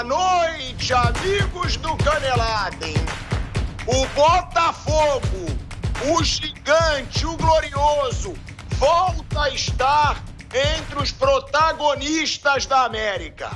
Boa noite, amigos do Caneladen. O Botafogo, o gigante, o glorioso, volta a estar entre os protagonistas da América.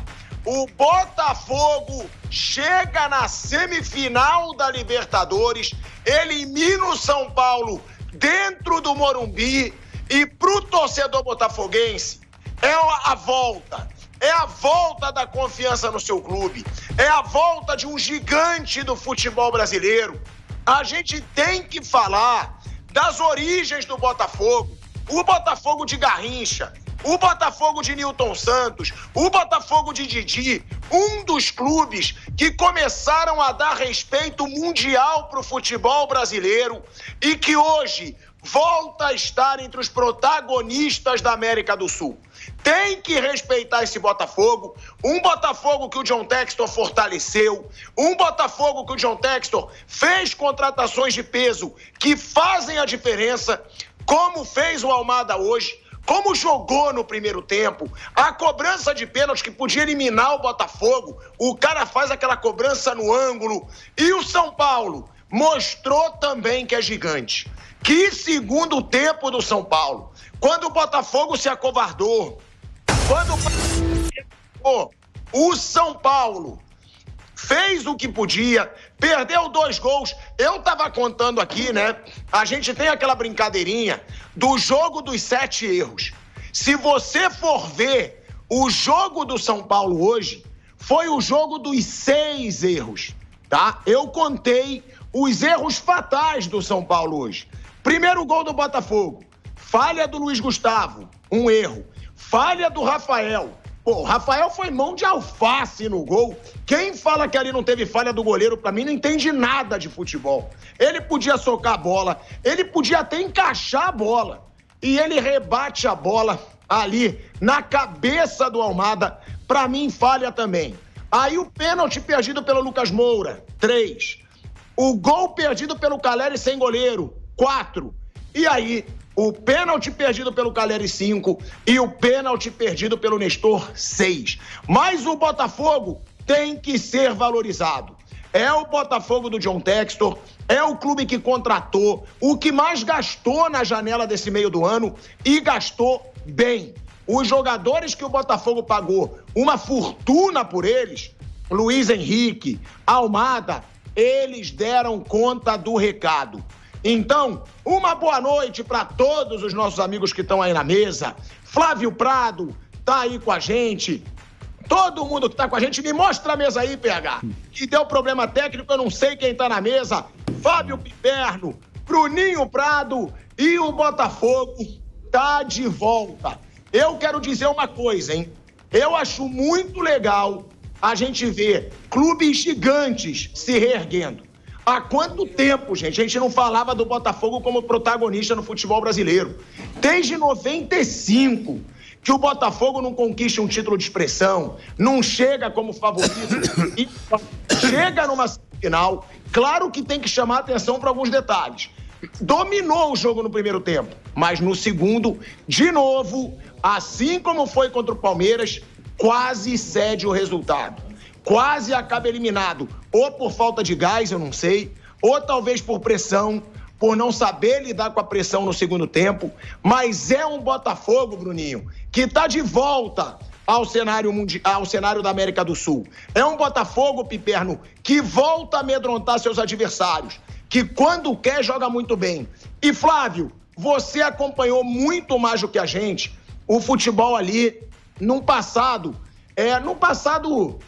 O Botafogo chega na semifinal da Libertadores, elimina o São Paulo dentro do Morumbi e para o torcedor botafoguense é a volta é a volta da confiança no seu clube. É a volta de um gigante do futebol brasileiro. A gente tem que falar das origens do Botafogo. O Botafogo de Garrincha, o Botafogo de Newton Santos, o Botafogo de Didi, um dos clubes que começaram a dar respeito mundial para o futebol brasileiro e que hoje volta a estar entre os protagonistas da América do Sul. Tem que respeitar esse Botafogo, um Botafogo que o John Textor fortaleceu, um Botafogo que o John Textor fez contratações de peso que fazem a diferença, como fez o Almada hoje. Como jogou no primeiro tempo, a cobrança de pênalti que podia eliminar o Botafogo, o cara faz aquela cobrança no ângulo. E o São Paulo mostrou também que é gigante. Que segundo tempo do São Paulo. Quando o Botafogo se acovardou, quando o São Paulo fez o que podia, perdeu dois gols. Eu tava contando aqui, né? A gente tem aquela brincadeirinha do jogo dos sete erros. Se você for ver o jogo do São Paulo hoje, foi o jogo dos seis erros, tá? Eu contei os erros fatais do São Paulo hoje. Primeiro gol do Botafogo, falha do Luiz Gustavo, um erro. Falha do Rafael, Pô, Rafael foi mão de alface no gol. Quem fala que ali não teve falha do goleiro, para mim não entende nada de futebol. Ele podia socar a bola, ele podia até encaixar a bola. E ele rebate a bola ali na cabeça do Almada. Para mim, falha também. Aí o pênalti perdido pelo Lucas Moura, três. O gol perdido pelo Caleri sem goleiro, quatro. E aí, o pênalti perdido pelo Caleri 5 e o pênalti perdido pelo Nestor 6. Mas o Botafogo tem que ser valorizado. É o Botafogo do John Textor, é o clube que contratou, o que mais gastou na janela desse meio do ano e gastou bem. Os jogadores que o Botafogo pagou uma fortuna por eles, Luiz Henrique, Almada, eles deram conta do recado. Então, uma boa noite para todos os nossos amigos que estão aí na mesa. Flávio Prado tá aí com a gente. Todo mundo que tá com a gente, me mostra a mesa aí, PH. Que deu problema técnico, eu não sei quem tá na mesa. Fábio Piperno, Bruninho Prado e o Botafogo tá de volta. Eu quero dizer uma coisa, hein? Eu acho muito legal a gente ver clubes gigantes se reerguendo. Há quanto tempo, gente? A gente não falava do Botafogo como protagonista no futebol brasileiro. Desde 95 que o Botafogo não conquista um título de expressão, não chega como favorito, chega numa final. Claro que tem que chamar atenção para alguns detalhes. Dominou o jogo no primeiro tempo, mas no segundo, de novo, assim como foi contra o Palmeiras, quase cede o resultado quase acaba eliminado, ou por falta de gás, eu não sei, ou talvez por pressão, por não saber lidar com a pressão no segundo tempo, mas é um Botafogo, Bruninho, que está de volta ao cenário, mundial, ao cenário da América do Sul. É um Botafogo, Piperno, que volta a amedrontar seus adversários, que quando quer joga muito bem. E Flávio, você acompanhou muito mais do que a gente o futebol ali num passado, é, num passado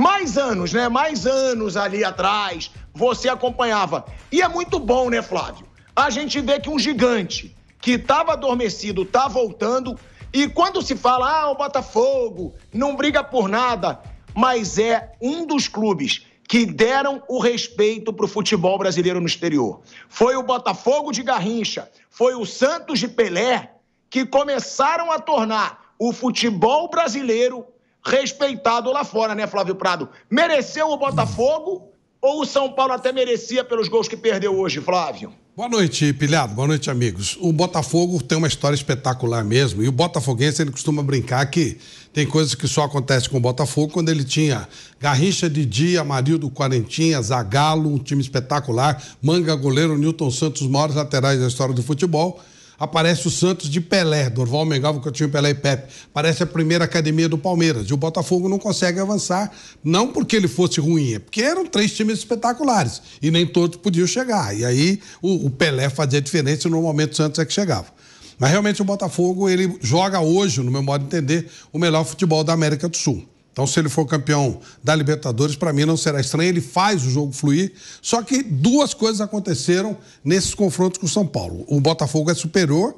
mais anos, né? Mais anos ali atrás, você acompanhava. E é muito bom, né, Flávio? A gente vê que um gigante que estava adormecido está voltando. E quando se fala, ah, o Botafogo não briga por nada, mas é um dos clubes que deram o respeito para o futebol brasileiro no exterior. Foi o Botafogo de Garrincha, foi o Santos de Pelé que começaram a tornar o futebol brasileiro respeitado lá fora, né, Flávio Prado? Mereceu o Botafogo ou o São Paulo até merecia pelos gols que perdeu hoje, Flávio? Boa noite, Pilhado. Boa noite, amigos. O Botafogo tem uma história espetacular mesmo. E o botafoguense, ele costuma brincar que tem coisas que só acontecem com o Botafogo quando ele tinha Garrincha de dia, Marildo Quarentinha, Zagalo, um time espetacular, Manga Goleiro, Newton Santos, os maiores laterais da história do futebol aparece o Santos de Pelé, Dorval Mengal, tinha Pelé e Pepe. Parece a primeira academia do Palmeiras. E o Botafogo não consegue avançar, não porque ele fosse ruim, é porque eram três times espetaculares e nem todos podiam chegar. E aí o, o Pelé fazia diferença e normalmente o Santos é que chegava. Mas realmente o Botafogo, ele joga hoje, no meu modo de entender, o melhor futebol da América do Sul. Então, se ele for campeão da Libertadores, para mim não será estranho. Ele faz o jogo fluir. Só que duas coisas aconteceram nesses confrontos com o São Paulo. O Botafogo é superior.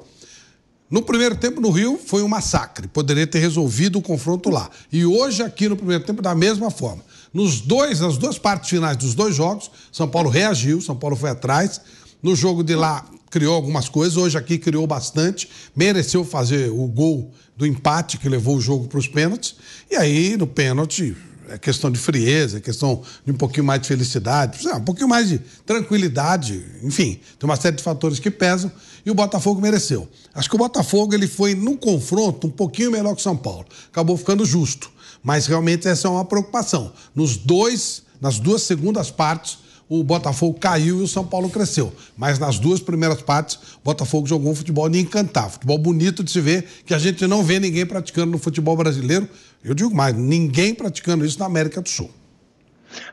No primeiro tempo, no Rio, foi um massacre. Poderia ter resolvido o confronto lá. E hoje, aqui no primeiro tempo, da mesma forma. Nos dois, nas duas partes finais dos dois jogos, São Paulo reagiu, São Paulo foi atrás. No jogo de lá, criou algumas coisas. Hoje aqui criou bastante. Mereceu fazer o gol do empate que levou o jogo para os pênaltis. E aí, no pênalti, é questão de frieza, é questão de um pouquinho mais de felicidade, um pouquinho mais de tranquilidade, enfim, tem uma série de fatores que pesam e o Botafogo mereceu. Acho que o Botafogo ele foi no confronto um pouquinho melhor que o São Paulo, acabou ficando justo, mas realmente essa é uma preocupação. Nos dois, nas duas segundas partes, o Botafogo caiu e o São Paulo cresceu. Mas nas duas primeiras partes, o Botafogo jogou um futebol de encantar, futebol bonito de se ver, que a gente não vê ninguém praticando no futebol brasileiro. Eu digo mais, ninguém praticando isso na América do Sul.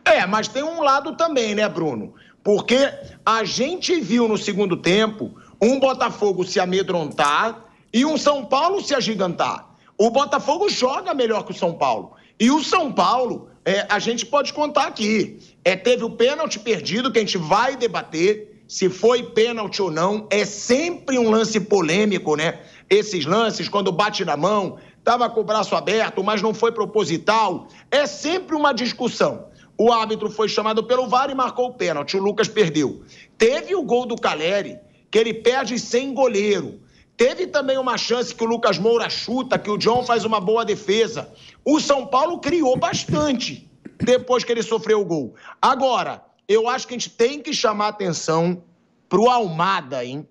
É, mas tem um lado também, né, Bruno? Porque a gente viu no segundo tempo um Botafogo se amedrontar e um São Paulo se agigantar. O Botafogo joga melhor que o São Paulo. E o São Paulo é, a gente pode contar aqui. É, teve o pênalti perdido, que a gente vai debater se foi pênalti ou não. É sempre um lance polêmico, né? Esses lances, quando bate na mão, estava com o braço aberto, mas não foi proposital. É sempre uma discussão. O árbitro foi chamado pelo VAR e marcou o pênalti. O Lucas perdeu. Teve o gol do Caleri, que ele perde sem goleiro. Teve também uma chance que o Lucas Moura chuta, que o John faz uma boa defesa. O São Paulo criou bastante depois que ele sofreu o gol. Agora, eu acho que a gente tem que chamar atenção pro Almada, hein?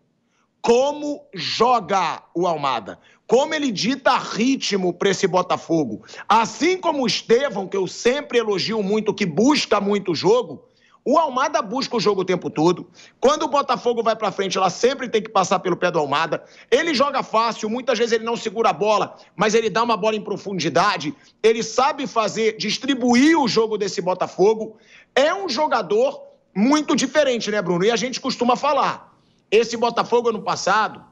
Como joga o Almada? Como ele dita ritmo para esse Botafogo? Assim como o Estevão, que eu sempre elogio muito, que busca muito jogo, o Almada busca o jogo o tempo todo. Quando o Botafogo vai para frente, ela sempre tem que passar pelo pé do Almada. Ele joga fácil, muitas vezes ele não segura a bola, mas ele dá uma bola em profundidade. Ele sabe fazer, distribuir o jogo desse Botafogo. É um jogador muito diferente, né, Bruno? E a gente costuma falar. Esse Botafogo ano passado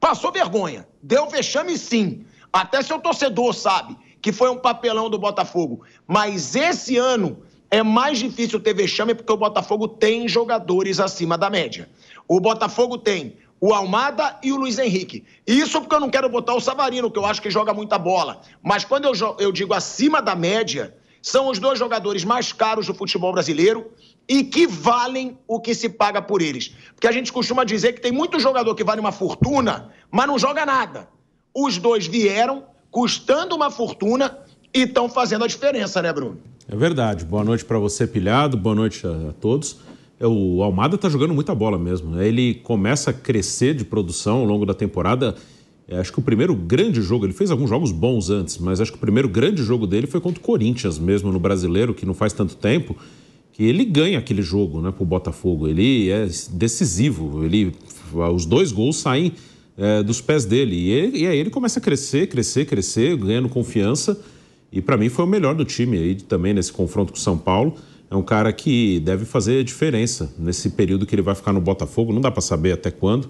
passou vergonha, deu vexame sim. Até seu torcedor sabe que foi um papelão do Botafogo. Mas esse ano é mais difícil ter vexame porque o Botafogo tem jogadores acima da média. O Botafogo tem o Almada e o Luiz Henrique. Isso porque eu não quero botar o Savarino, que eu acho que joga muita bola. Mas quando eu, eu digo acima da média, são os dois jogadores mais caros do futebol brasileiro e que valem o que se paga por eles. Porque a gente costuma dizer que tem muito jogador que vale uma fortuna, mas não joga nada. Os dois vieram custando uma fortuna e estão fazendo a diferença, né, Bruno? É verdade. Boa noite para você, Pilhado. Boa noite a, a todos. É, o Almada está jogando muita bola mesmo. Né? Ele começa a crescer de produção ao longo da temporada. É, acho que o primeiro grande jogo, ele fez alguns jogos bons antes, mas acho que o primeiro grande jogo dele foi contra o Corinthians mesmo, no brasileiro, que não faz tanto tempo, que ele ganha aquele jogo né, para o Botafogo. Ele é decisivo, ele, os dois gols saem é, dos pés dele. E, ele, e aí ele começa a crescer, crescer, crescer, ganhando confiança. E para mim foi o melhor do time aí também nesse confronto com o São Paulo. É um cara que deve fazer diferença nesse período que ele vai ficar no Botafogo. Não dá para saber até quando,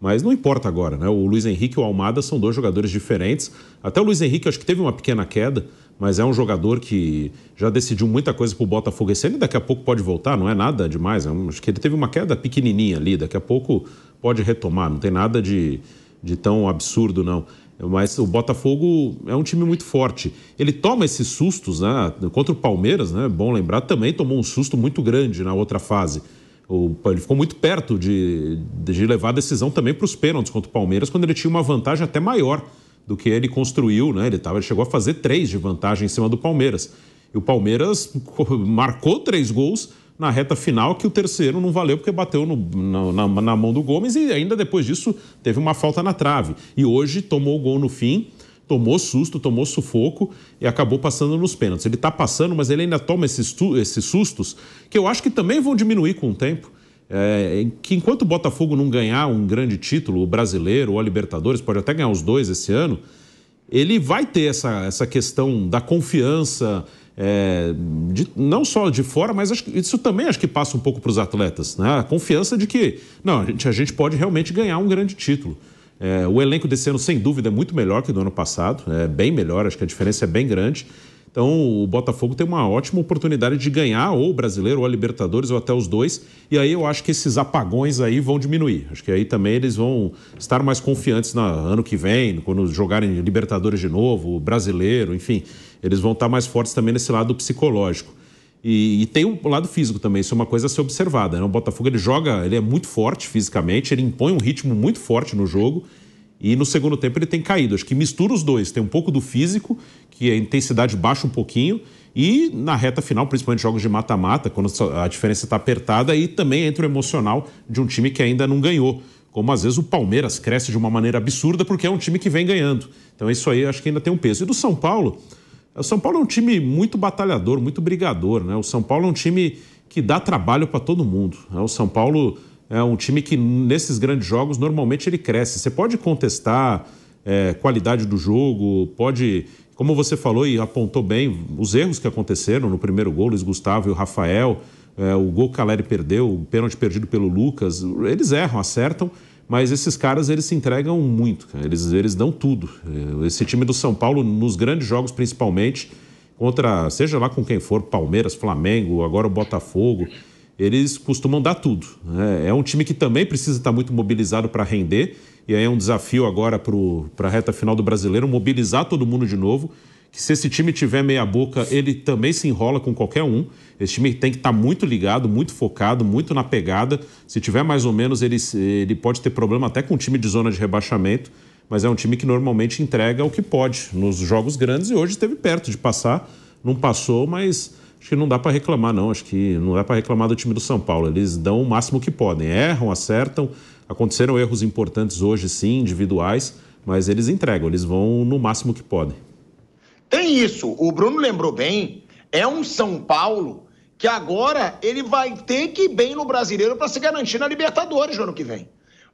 mas não importa agora, né? O Luiz Henrique e o Almada são dois jogadores diferentes. Até o Luiz Henrique acho que teve uma pequena queda, mas é um jogador que já decidiu muita coisa pro Botafogo esse ano daqui a pouco pode voltar, não é nada demais. É um, acho que ele teve uma queda pequenininha ali, daqui a pouco pode retomar, não tem nada de, de tão absurdo, não. Mas o Botafogo é um time muito forte. Ele toma esses sustos, né? Contra o Palmeiras, né? Bom lembrar, também tomou um susto muito grande na outra fase. O, ele ficou muito perto de, de levar a decisão também para os pênaltis contra o Palmeiras, quando ele tinha uma vantagem até maior do que ele construiu, né? Ele, tava, ele chegou a fazer três de vantagem em cima do Palmeiras. E o Palmeiras marcou três gols, na reta final, que o terceiro não valeu porque bateu no, na, na, na, mão do Gomes e ainda depois disso teve uma falta na trave. E hoje tomou o gol no fim, tomou susto, tomou sufoco e acabou passando nos pênaltis. Ele está passando, mas ele ainda toma esses, esses sustos que eu acho que também vão diminuir com o tempo. É, que enquanto o Botafogo não ganhar um grande título, o brasileiro ou a Libertadores, pode até ganhar os dois esse ano, ele vai ter essa, essa questão da confiança, é, de, não só de fora, mas acho, isso também acho que passa um pouco para os atletas, né? A confiança de que não, a gente, a gente pode realmente ganhar um grande título. É, o elenco desse ano, sem dúvida, é muito melhor que do ano passado, é bem melhor, acho que a diferença é bem grande. Então o Botafogo tem uma ótima oportunidade de ganhar ou o Brasileiro, ou a Libertadores, ou até os dois. E aí eu acho que esses apagões aí vão diminuir. Acho que aí também eles vão estar mais confiantes no ano que vem, quando jogarem Libertadores de novo, Brasileiro, enfim. Eles vão estar mais fortes também nesse lado psicológico. E, e, tem o um lado físico também, isso é uma coisa a ser observada. Né? O Botafogo ele joga, ele é muito forte fisicamente, ele impõe um ritmo muito forte no jogo e no segundo tempo ele tem caído. Acho que mistura os dois. Tem um pouco do físico, que a intensidade baixa um pouquinho, e na reta final, principalmente jogos de mata-mata, quando a diferença está apertada, e também entra o emocional de um time que ainda não ganhou. Como às vezes o Palmeiras cresce de uma maneira absurda porque é um time que vem ganhando. Então isso aí acho que ainda tem um peso. E do São Paulo, o São Paulo é um time muito batalhador, muito brigador, né? O São Paulo é um time que dá trabalho para todo mundo. Né? O São Paulo é um time que, nesses grandes jogos, normalmente ele cresce. Você pode contestar é, qualidade do jogo, pode. Como você falou e apontou bem, os erros que aconteceram no primeiro gol, Luiz Gustavo e o Rafael, é, o gol que o Caleri perdeu, o pênalti perdido pelo Lucas, eles erram, acertam, mas esses caras eles se entregam muito, cara. eles, eles dão tudo. É, esse time do São Paulo, nos grandes jogos principalmente, contra, seja lá com quem for, Palmeiras, Flamengo, agora o Botafogo, eles costumam dar tudo. Né? É um time que também precisa estar muito mobilizado para render, e aí é um desafio agora para a reta final do brasileiro mobilizar todo mundo de novo. Que se esse time tiver meia boca, ele também se enrola com qualquer um. Esse time tem que estar tá muito ligado, muito focado, muito na pegada. Se tiver mais ou menos, ele, ele pode ter problema até com o time de zona de rebaixamento. Mas é um time que normalmente entrega o que pode nos jogos grandes e hoje esteve perto de passar. Não passou, mas acho que não dá para reclamar, não. Acho que não dá para reclamar do time do São Paulo. Eles dão o máximo que podem. Erram, acertam. Aconteceram erros importantes hoje, sim, individuais, mas eles entregam, eles vão no máximo que podem. Tem isso. O Bruno lembrou bem. É um São Paulo que agora ele vai ter que ir bem no brasileiro para se garantir na Libertadores no ano que vem.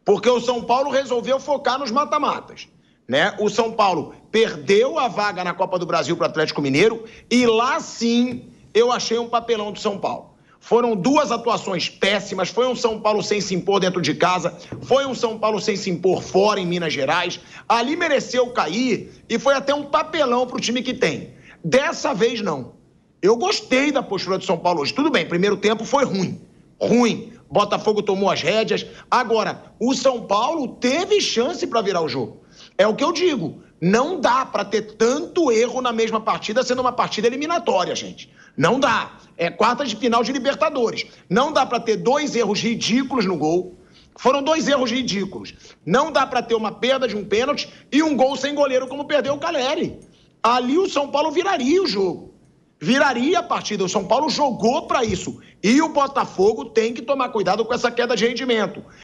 Porque o São Paulo resolveu focar nos mata-matas. Né? O São Paulo perdeu a vaga na Copa do Brasil para o Atlético Mineiro e lá sim eu achei um papelão do São Paulo. Foram duas atuações péssimas. Foi um São Paulo sem se impor dentro de casa, foi um São Paulo sem se impor fora em Minas Gerais. Ali mereceu cair e foi até um papelão para o time que tem. Dessa vez, não. Eu gostei da postura do São Paulo hoje. Tudo bem, primeiro tempo foi ruim. Ruim. Botafogo tomou as rédeas. Agora, o São Paulo teve chance para virar o jogo. É o que eu digo. Não dá para ter tanto erro na mesma partida, sendo uma partida eliminatória, gente. Não dá. É quarta de final de Libertadores. Não dá para ter dois erros ridículos no gol. Foram dois erros ridículos. Não dá para ter uma perda de um pênalti e um gol sem goleiro, como perdeu o Caleri. Ali o São Paulo viraria o jogo. Viraria a partida. O São Paulo jogou para isso. E o Botafogo tem que tomar cuidado com essa queda de rendimento.